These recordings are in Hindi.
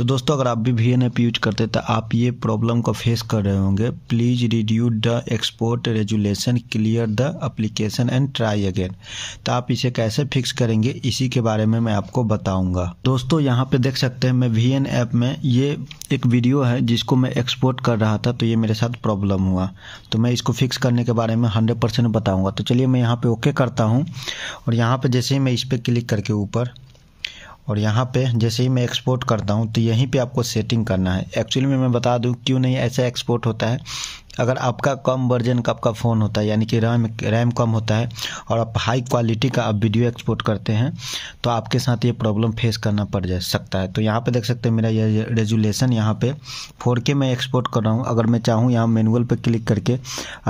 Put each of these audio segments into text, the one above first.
तो दोस्तों अगर आप भी वी एन यूज करते तो आप ये प्रॉब्लम को फेस कर रहे होंगे please reduce the export resolution clear the application and try again तो आप इसे कैसे फिक्स करेंगे इसी के बारे में मैं आपको बताऊंगा दोस्तों यहाँ पे देख सकते हैं मैं वी ऐप में ये एक वीडियो है जिसको मैं एक्सपोर्ट कर रहा था तो ये मेरे साथ प्रॉब्लम हुआ तो मैं इसको फिक्स करने के बारे में हंड्रेड परसेंट बताऊँगा तो चलिए मैं यहाँ पर ओके करता हूँ और यहाँ पर जैसे ही मैं इस पर क्लिक करके ऊपर और यहाँ पे जैसे ही मैं एक्सपोर्ट करता हूँ तो यहीं पे आपको सेटिंग करना है एक्चुअली में मैं बता दूँ क्यों नहीं ऐसा एक्सपोर्ट होता है अगर आपका कम वर्जन का आपका फ़ोन होता है यानी कि रैम रैम कम होता है और आप हाई क्वालिटी का आप वीडियो एक्सपोर्ट करते हैं तो आपके साथ ये प्रॉब्लम फेस करना पड़ जा सकता है तो यहाँ पे देख सकते हैं मेरा ये रेजुलेशन यहाँ पे फोर मैं एक्सपोर्ट कर रहा हूँ अगर मैं चाहूँ यहाँ मैनुअल पर क्लिक करके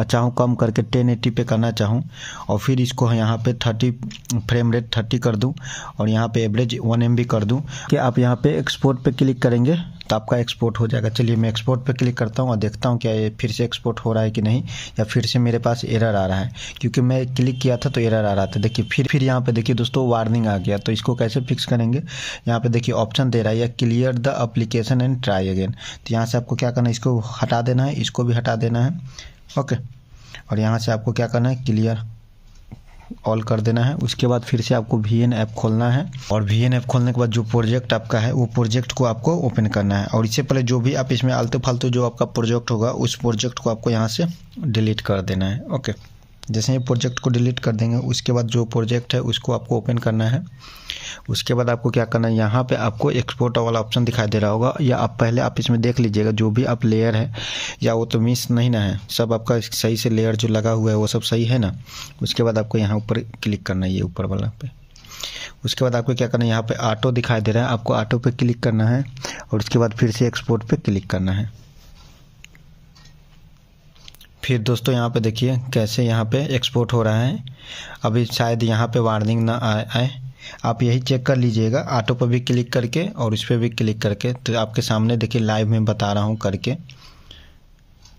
चाहूँ कम करके टेन पे करना चाहूँ और फिर इसको यहाँ पर थर्टी फ्रेम रेट थर्टी कर दूँ और यहाँ पर एवरेज वन एम कर दूँ कि आप यहाँ पर एक्सपोर्ट पर क्लिक करेंगे तो आपका एक्सपोर्ट हो जाएगा चलिए मैं एक्सपोर्ट पर क्लिक करता हूँ और देखता हूँ क्या ये फिर से एक्सपोर्ट हो रहा है कि नहीं या फिर से मेरे पास एरर आ रहा है क्योंकि मैं क्लिक किया था तो एरर आ रहा था देखिए फिर फिर यहाँ पर देखिए दोस्तों वार्निंग आ गया तो इसको कैसे फिक्स करेंगे यहाँ पर देखिए ऑप्शन दे रहा है या clear the application and try again तो यहाँ से आपको क्या करना है इसको हटा देना है इसको भी हटा देना है ओके और यहाँ से आपको क्या करना है क्लियर ऑल कर देना है उसके बाद फिर से आपको वी एन ऐप खोलना है और वी एन ऐप खोलने के बाद जो प्रोजेक्ट आपका है वो प्रोजेक्ट को आपको ओपन करना है और इससे पहले जो भी आप इसमें आलतू फालतू जो आपका प्रोजेक्ट होगा उस प्रोजेक्ट को आपको यहाँ से डिलीट कर देना है ओके जैसे ही प्रोजेक्ट को डिलीट कर देंगे उसके बाद जो प्रोजेक्ट है उसको आपको ओपन करना है उसके बाद आपको क्या करना है यहाँ पे आपको एक्सपोर्ट वाला ऑप्शन दिखाई दे रहा होगा या आप पहले आप इसमें देख लीजिएगा जो भी आप लेयर है या वो तो मिस नहीं ना है सब आपका सही से लेयर जो लगा हुआ है वो सब सही है ना उसके बाद आपको यहाँ ऊपर क्लिक करना है ये ऊपर वाला पे उसके बाद आपको क्या करना है यहाँ पे ऑटो दिखाई दे रहा है आपको ऑटो पे क्लिक करना है और उसके बाद फिर से एक्सपोर्ट पर क्लिक करना है फिर दोस्तों यहाँ पे देखिए कैसे यहाँ पे एक्सपोर्ट हो रहा है अभी शायद यहाँ पे वार्निंग ना आए आप यही चेक कर लीजिएगा ऑटो पर भी क्लिक करके और इस पर भी क्लिक करके तो आपके सामने देखिए लाइव में बता रहा हूँ करके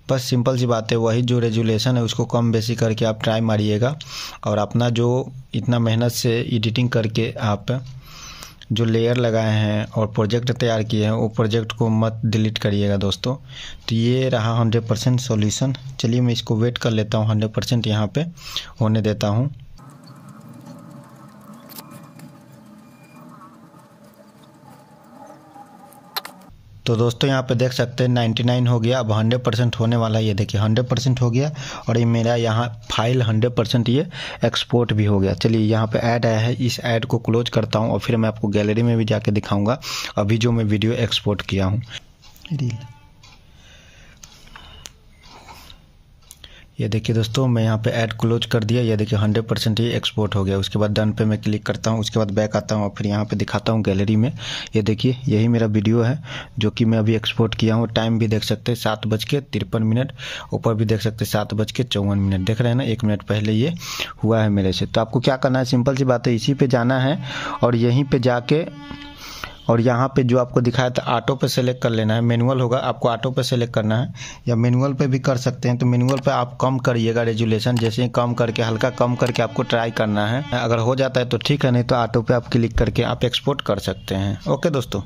बस सिंपल सी बात है वही जो रेजुलेशन है उसको कम बेसी करके आप ट्राई मारिएगा और अपना जो इतना मेहनत से एडिटिंग करके आप जो लेयर लगाए हैं और प्रोजेक्ट तैयार किए हैं वो प्रोजेक्ट को मत डिलीट करिएगा दोस्तों तो ये रहा हंड्रेड परसेंट सोल्यूशन चलिए मैं इसको वेट कर लेता हूँ हंड्रेड परसेंट यहाँ पर होने देता हूँ तो दोस्तों यहाँ पे देख सकते हैं नाइन्टी नाइन हो गया अब हंड्रेड परसेंट होने वाला है ये देखिए हंड्रेड परसेंट हो गया और ये मेरा यहाँ फाइल हंड्रेड परसेंट ये एक्सपोर्ट भी हो गया चलिए यहाँ पे ऐड आया है इस ऐड को क्लोज करता हूँ और फिर मैं आपको गैलरी में भी जाके दिखाऊंगा अभी जो मैं वीडियो एक्सपोर्ट किया हूँ रील ये देखिए दोस्तों मैं यहाँ पे ऐड क्लोज कर दिया ये देखिए हंड्रेड परसेंट ये एक्सपोर्ट हो गया उसके बाद डन पे मैं क्लिक करता हूँ उसके बाद बैक आता हूँ और फिर यहाँ पे दिखाता हूँ गैलरी में ये देखिए यही मेरा वीडियो है जो कि मैं अभी एक्सपोर्ट किया हूँ टाइम भी देख सकते हैं सात बज के तिरपन मिनट ऊपर भी देख सकते हैं सात बज के चौवन मिनट देख रहे हैं ना एक मिनट पहले ये हुआ है मेरे से तो आपको क्या करना है सिंपल सी बात है इसी पर जाना है और यहीं पर जाके और यहाँ पे जो आपको दिखाया था ऑटो पे सेलेक्ट कर लेना है मैनुअल होगा आपको ऑटो पे सेलेक्ट करना है या मैनुअल पे भी कर सकते हैं तो मैनुअल पे आप कम करिएगा रेजुलेशन जैसे ही कम करके हल्का कम करके आपको ट्राई करना है अगर हो जाता है तो ठीक है नहीं तो ऑटो पे आप क्लिक करके आप एक्सपोर्ट कर सकते हैं ओके दोस्तों